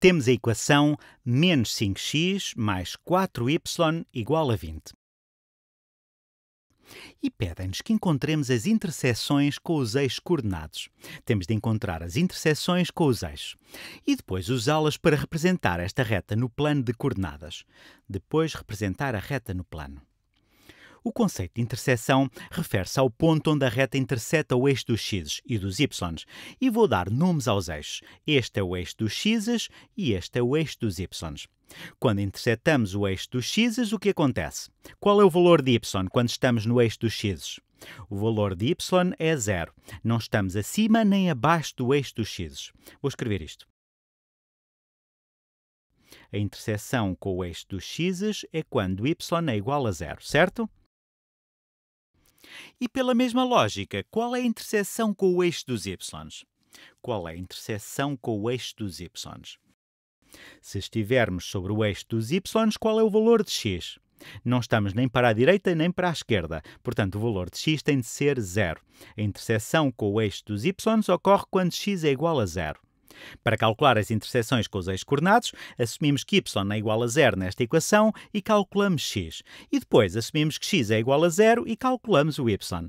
temos a equação menos 5x mais 4y igual a 20. E pedem-nos que encontremos as interseções com os eixos coordenados. Temos de encontrar as interseções com os eixos e depois usá-las para representar esta reta no plano de coordenadas. Depois representar a reta no plano. O conceito de interseção refere-se ao ponto onde a reta interseta o eixo dos x e dos y, e vou dar nomes aos eixos. Este é o eixo dos x e este é o eixo dos y. Quando interceptamos o eixo dos x, o que acontece? Qual é o valor de y quando estamos no eixo dos x? O valor de y é zero. Não estamos acima nem abaixo do eixo dos x. Vou escrever isto. A interseção com o eixo dos x é quando y é igual a zero, certo? E pela mesma lógica, qual é a interseção com o eixo dos y? Qual é a interseção com o eixo dos y? Se estivermos sobre o eixo dos y, qual é o valor de x? Não estamos nem para a direita nem para a esquerda, portanto o valor de x tem de ser zero. A interseção com o eixo dos y ocorre quando x é igual a zero. Para calcular as interseções com os eixos coordenados, assumimos que y é igual a zero nesta equação e calculamos x. E depois assumimos que x é igual a zero e calculamos o y.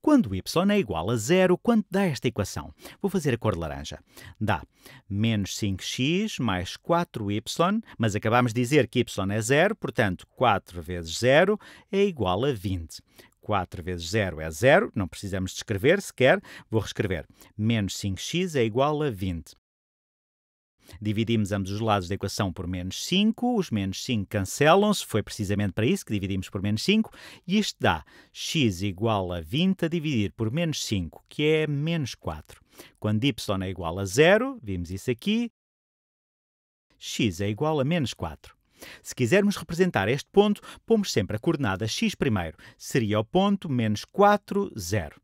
Quando o y é igual a zero, quanto dá esta equação? Vou fazer a cor de laranja. Dá menos 5x mais 4y, mas acabámos de dizer que y é zero, portanto 4 vezes zero é igual a 20. 4 vezes 0 é 0, não precisamos de escrever sequer, vou reescrever. Menos 5x é igual a 20. Dividimos ambos os lados da equação por menos 5, os menos 5 cancelam-se, foi precisamente para isso que dividimos por menos 5, e isto dá x igual a 20 a dividir por menos 5, que é menos 4. Quando y é igual a zero, vimos isso aqui, x é igual a menos 4. Se quisermos representar este ponto, pomos sempre a coordenada x primeiro. Seria o ponto menos 4, 0.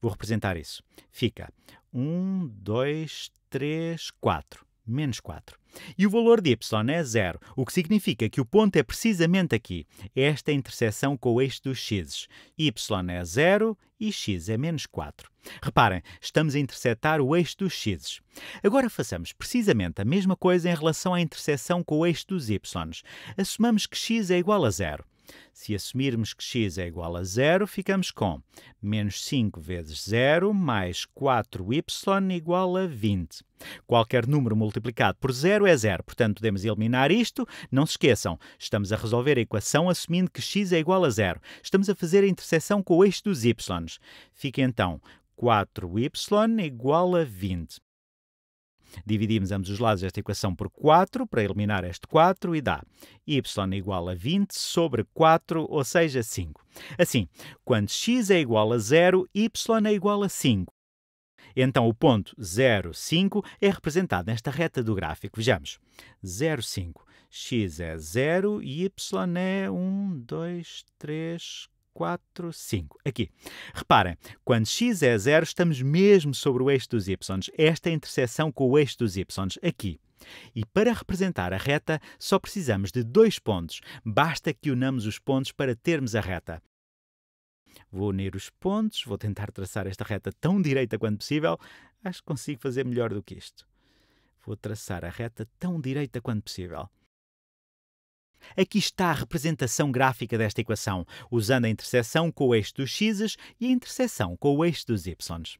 Vou representar isso. Fica 1, 2, 3. 3, 4. Menos 4. E o valor de y é zero, o que significa que o ponto é precisamente aqui, esta é interseção com o eixo dos x. y é zero e x é menos 4. Reparem, estamos a interceptar o eixo dos x. Agora façamos precisamente a mesma coisa em relação à interseção com o eixo dos y. Assumamos que x é igual a zero. Se assumirmos que x é igual a zero, ficamos com menos 5 vezes 0 mais 4y igual a 20. Qualquer número multiplicado por zero é zero, portanto podemos eliminar isto. Não se esqueçam, estamos a resolver a equação assumindo que x é igual a zero. Estamos a fazer a interseção com o eixo dos y. Fica então 4y igual a 20. Dividimos ambos os lados desta equação por 4 para eliminar este 4 e dá y igual a 20 sobre 4, ou seja, 5. Assim, quando x é igual a 0, y é igual a 5. Então, o ponto 0,5 é representado nesta reta do gráfico. Vejamos. 0,5. x é 0 e y é 1, 2, 3, 4. 4, 5. Aqui. Reparem, quando x é zero, estamos mesmo sobre o eixo dos y. Esta é a interseção com o eixo dos y, aqui. E para representar a reta, só precisamos de dois pontos. Basta que unamos os pontos para termos a reta. Vou unir os pontos, vou tentar traçar esta reta tão direita quanto possível. Acho que consigo fazer melhor do que isto. Vou traçar a reta tão direita quanto possível. Aqui está a representação gráfica desta equação, usando a interseção com o eixo dos x e a interseção com o eixo dos y.